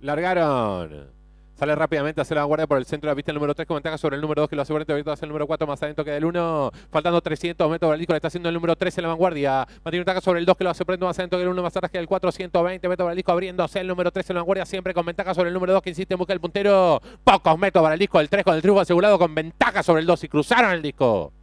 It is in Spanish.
Largaron. Sale rápidamente hacia la guardia por el centro de la pista el número 3 con ventaja sobre el número 2 que lo hace frente abierto el número 4 más adentro que del 1. Faltando 300 metros para el disco. Le está haciendo el número 3 en la vanguardia. Mantiene ventaja sobre el 2 que lo hace frente más adentro que el 1 más atrás que el 4. 120 metros para el disco abriéndose el número 3 en la vanguardia. Siempre con ventaja sobre el número 2 que insiste en buscar el puntero. Pocos metros para el disco. El 3 con el triunfo asegurado con ventaja sobre el 2 y cruzaron el disco.